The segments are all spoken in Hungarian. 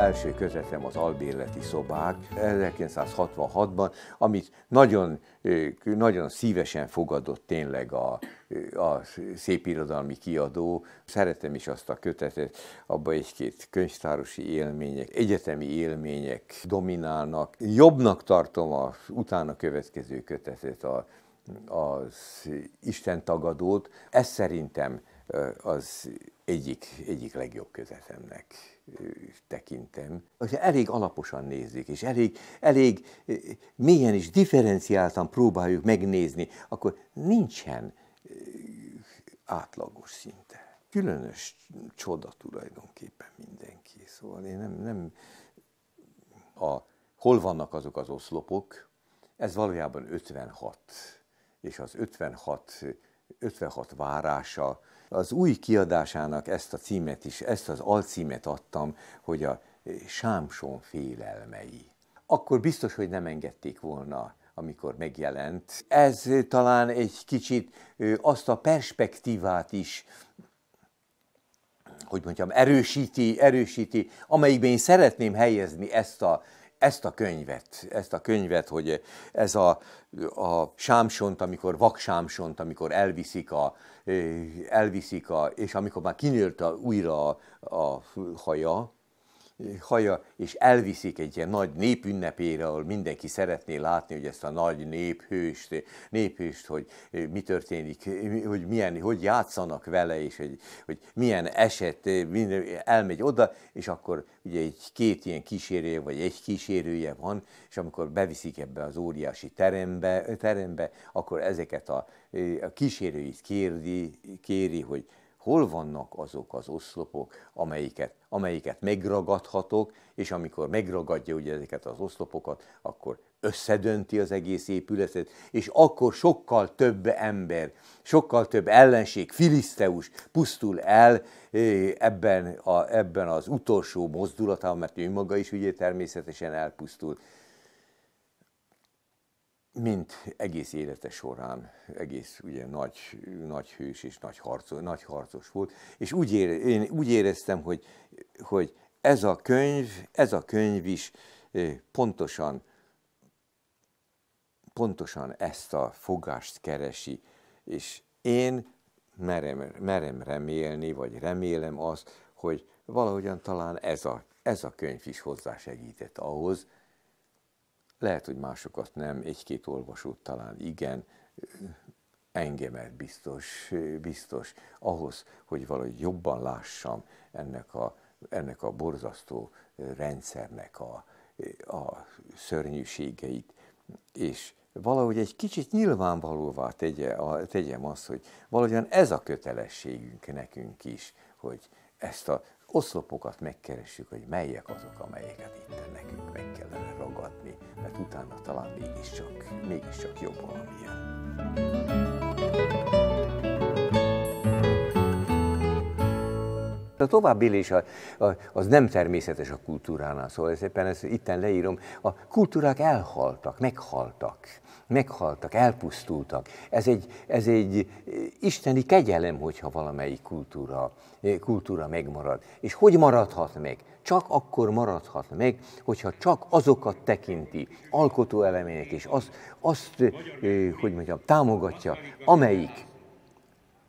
első közvetem az albérleti szobák 1966-ban, amit nagyon, nagyon szívesen fogadott tényleg a, a szépirodalmi kiadó. Szeretem is azt a kötetet, abban egy-két könyvtárosi élmények, egyetemi élmények dominálnak. Jobbnak tartom az utána következő kötetet, a, az Isten tagadót. Ez szerintem az egyik, egyik legjobb közetemnek tekintem. Ha elég alaposan nézzük, és elég, elég mélyen és differenciáltan próbáljuk megnézni, akkor nincsen átlagos szinte. Különös csoda tulajdonképpen mindenki. Szóval én nem, nem a, hol vannak azok az oszlopok, ez valójában 56, és az 56, 56 várása, az új kiadásának ezt a címet is, ezt az alcímet adtam, hogy a eh, Sámson félelmei. Akkor biztos, hogy nem engedték volna amikor megjelent. Ez talán egy kicsit eh, azt a perspektívát is, hogy mondjam, erősíti, erősíti, amelyikben én szeretném helyezni ezt a ezt a könyvet, ezt a könyvet, hogy ez a, a sámsont, amikor vaksámsont, amikor elviszik a, elviszik a, és amikor már a újra a, a haja, haja, és elviszik egy ilyen nagy népünnepére, ahol mindenki szeretné látni, hogy ezt a nagy néphőst, néphőst hogy eh, mi történik, hogy, milyen, hogy játszanak vele, és hogy, hogy milyen eset, eh, elmegy oda, és akkor ugye egy két ilyen kísérője, vagy egy kísérője van, és amikor beviszik ebbe az óriási terembe, terembe akkor ezeket a, eh, a kísérőit kérdi, kéri, hogy hol vannak azok az oszlopok, amelyiket, amelyiket megragadhatok, és amikor megragadja ugye ezeket az oszlopokat, akkor összedönti az egész épületet, és akkor sokkal több ember, sokkal több ellenség, filiszteus pusztul el ebben, a, ebben az utolsó mozdulatában, mert ő maga is ugye természetesen elpusztul mint egész élete során, egész ugye nagy, nagy hős és nagy harcos, nagy harcos volt, és úgy ére, én úgy éreztem, hogy, hogy ez a könyv, ez a könyv is pontosan, pontosan ezt a fogást keresi, és én merem, merem remélni, vagy remélem azt, hogy valahogyan talán ez a, ez a könyv is hozzásegített ahhoz, lehet, hogy másokat nem, egy-két olvasót talán igen, engemet biztos, biztos, ahhoz, hogy valahogy jobban lássam ennek a, ennek a borzasztó rendszernek a, a szörnyűségeit, és valahogy egy kicsit nyilvánvalóvá tegye, a, tegyem azt, hogy valahogyan ez a kötelességünk nekünk is, hogy ezt a oszlopokat megkeressük, hogy melyek azok, amelyeket itt nekünk meg hallgatni, mert utána talán mégiscsak, mégiscsak jobb valamilyen. A továbbélés az nem természetes a kultúránál, szóval ezt éppen ezt itten leírom. A kultúrák elhaltak, meghaltak, meghaltak, elpusztultak. Ez egy, ez egy eh, isteni kegyelem, hogyha valamelyik kultúra, eh, kultúra megmarad. És hogy maradhat meg? Csak akkor maradhat meg, hogyha csak azokat tekinti alkotó elemének, és azt, azt eh, hogy mondjam, támogatja, amelyik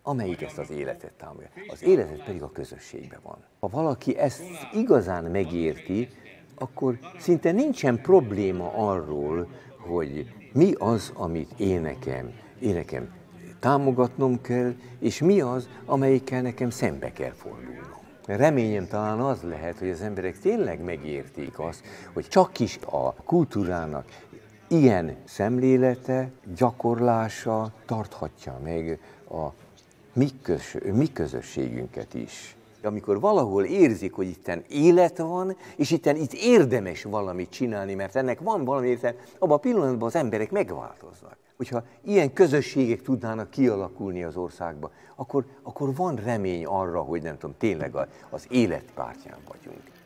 amelyik ezt az életet támogatja. Az életet pedig a közösségben van. Ha valaki ezt igazán megérti, akkor szinte nincsen probléma arról, hogy mi az, amit én nekem, én nekem támogatnom kell, és mi az, amelyikkel nekem szembe kell fordulnom. Reményem talán az lehet, hogy az emberek tényleg megértik azt, hogy csak is a kultúrának ilyen szemlélete, gyakorlása tarthatja meg a mi, kös, mi közösségünket is. Amikor valahol érzik, hogy itten élet van, és itten itt érdemes valamit csinálni, mert ennek van valami értelme, abban a pillanatban az emberek megváltoznak. Hogyha ilyen közösségek tudnának kialakulni az országba, akkor, akkor van remény arra, hogy nem tudom, tényleg az élet pártján vagyunk.